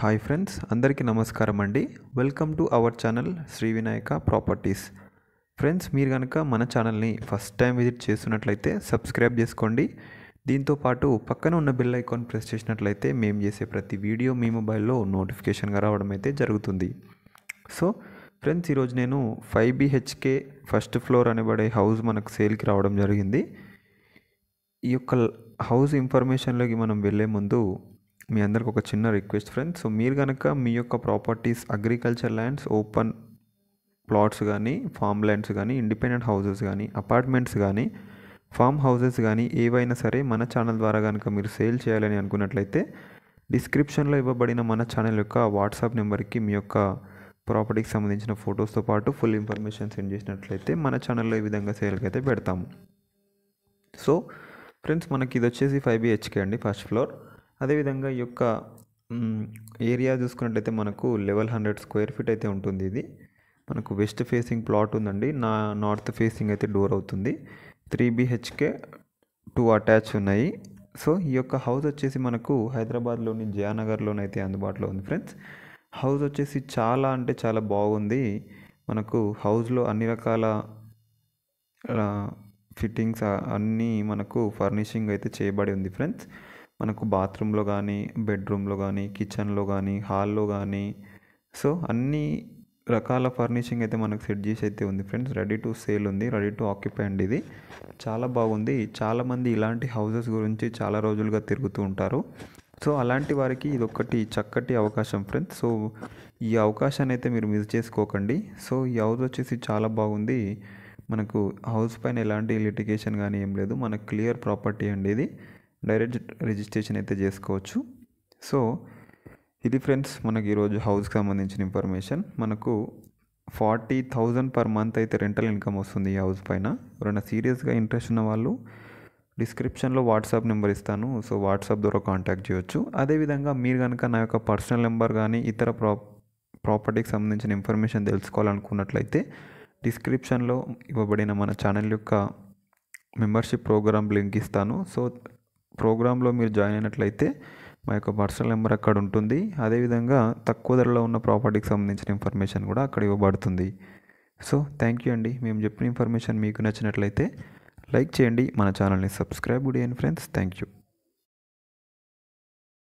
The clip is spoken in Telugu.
హాయ్ ఫ్రెండ్స్ అందరికీ నమస్కారం అండి welcome to our channel Sri Vinayaka properties friends మీరు కనుక మన ఛానల్ని ఫస్ట్ టైం విజిట్ చేస్తున్నట్లయితే సబ్స్క్రైబ్ చేసుకోండి దీంతోపాటు పక్కన ఉన్న బిల్ ఐకాన్ ప్రెస్ చేసినట్లయితే మేము చేసే ప్రతి వీడియో మీ మొబైల్లో నోటిఫికేషన్గా రావడం అయితే జరుగుతుంది సో ఫ్రెండ్స్ ఈరోజు నేను ఫైవ్ బీహెచ్కే ఫస్ట్ ఫ్లోర్ అనబడే హౌస్ మనకు సేల్కి రావడం జరిగింది ఈ యొక్క హౌస్ ఇన్ఫర్మేషన్లోకి మనం వెళ్ళే ముందు మీ అందరికి ఒక చిన్న రిక్వెస్ట్ ఫ్రెండ్స్ సో మీరు కనుక మీ యొక్క properties agriculture lands open plots కానీ ఫామ్ ల్యాండ్స్ కానీ ఇండిపెండెంట్ హౌసెస్ కానీ అపార్ట్మెంట్స్ కానీ ఫామ్ హౌసెస్ కానీ ఏవైనా సరే మన ఛానల్ ద్వారా కనుక మీరు సేల్ చేయాలని అనుకున్నట్లయితే డిస్క్రిప్షన్లో ఇవ్వబడిన మన ఛానల్ యొక్క వాట్సాప్ నెంబర్కి మీ యొక్క ప్రాపర్టీకి సంబంధించిన ఫొటోస్తో పాటు ఫుల్ ఇన్ఫర్మేషన్ సెండ్ చేసినట్లయితే మన ఛానల్లో ఈ విధంగా సేల్కి అయితే పెడతాము సో ఫ్రెండ్స్ మనకి ఇది వచ్చేసి ఫైవ్ బిహెచ్కే అండి ఫస్ట్ ఫ్లోర్ అదేవిధంగా ఈ యొక్క ఏరియా చూసుకున్నట్టయితే మనకు లెవెల్ హండ్రెడ్ స్క్వేర్ ఫీట్ అయితే ఉంటుంది ఇది మనకు వెస్ట్ ఫేసింగ్ ప్లాట్ ఉందండి నా నార్త్ ఫేసింగ్ అయితే డోర్ అవుతుంది త్రీ బిహెచ్కే టూ అటాచ్ ఉన్నాయి సో ఈ యొక్క హౌస్ వచ్చేసి మనకు హైదరాబాద్లోని జయానగర్లోనైతే అందుబాటులో ఉంది ఫ్రెండ్స్ హౌస్ వచ్చేసి చాలా అంటే చాలా బాగుంది మనకు హౌస్లో అన్ని రకాల ఫిట్టింగ్స్ అన్నీ మనకు ఫర్నిషింగ్ అయితే చేయబడి ఉంది ఫ్రెండ్స్ మనకు బాత్రూంలో కానీ బెడ్రూమ్లో కానీ కిచెన్లో కానీ హాల్లో కానీ సో అన్ని రకాల ఫర్నిషింగ్ అయితే మనకు సెట్ చేసి అయితే ఉంది ఫ్రెండ్స్ రెడీ టు సేల్ ఉంది రెడీ టు ఆక్యుపై అండ్ ఇది చాలా బాగుంది చాలామంది ఇలాంటి హౌసెస్ గురించి చాలా రోజులుగా తిరుగుతూ ఉంటారు సో అలాంటి వారికి ఇది ఒకటి చక్కటి అవకాశం ఫ్రెండ్స్ సో ఈ అవకాశాన్ని అయితే మీరు మిస్ చేసుకోకండి సో ఈ హౌస్ వచ్చేసి చాలా బాగుంది మనకు హౌస్ పైన ఎలాంటి లిటిగేషన్ కానీ ఏం లేదు మనకు క్లియర్ ప్రాపర్టీ అండి ఇది డైరెక్ట్ రిజిస్ట్రేషన్ అయితే చేసుకోవచ్చు సో ఇది ఫ్రెండ్స్ మనకి ఈరోజు హౌస్కి సంబంధించిన ఇన్ఫర్మేషన్ మనకు ఫార్టీ థౌజండ్ పర్ మంత్ అయితే రెంటల్ ఇన్కమ్ వస్తుంది ఈ హౌస్ పైన ఎవరైనా సీరియస్గా ఇంట్రెస్ట్ ఉన్న వాళ్ళు డిస్క్రిప్షన్లో వాట్సాప్ నెంబర్ ఇస్తాను సో వాట్సాప్ ద్వారా కాంటాక్ట్ చేయొచ్చు అదేవిధంగా మీరు కనుక నా యొక్క పర్సనల్ నెంబర్ కానీ ఇతర ప్రా ప్రాపర్టీకి సంబంధించిన ఇన్ఫర్మేషన్ తెలుసుకోవాలనుకున్నట్లయితే డిస్క్రిప్షన్లో ఇవ్వబడిన మన ఛానల్ యొక్క మెంబర్షిప్ ప్రోగ్రామ్ లింక్ ఇస్తాను సో ప్రోగ్రాంలో మీరు జాయిన్ అయినట్లయితే మా యొక్క పర్సనల్ నెంబర్ అక్కడ ఉంటుంది అదేవిధంగా తక్కువ ధరలో ఉన్న ప్రాపర్టీకి సంబంధించిన ఇన్ఫర్మేషన్ కూడా అక్కడ ఇవ్వబడుతుంది సో థ్యాంక్ యూ అండి మేము చెప్పిన ఇన్ఫర్మేషన్ మీకు నచ్చినట్లయితే లైక్ చేయండి మన ఛానల్ని సబ్స్క్రైబ్ చేయండి ఫ్రెండ్స్ థ్యాంక్ యూ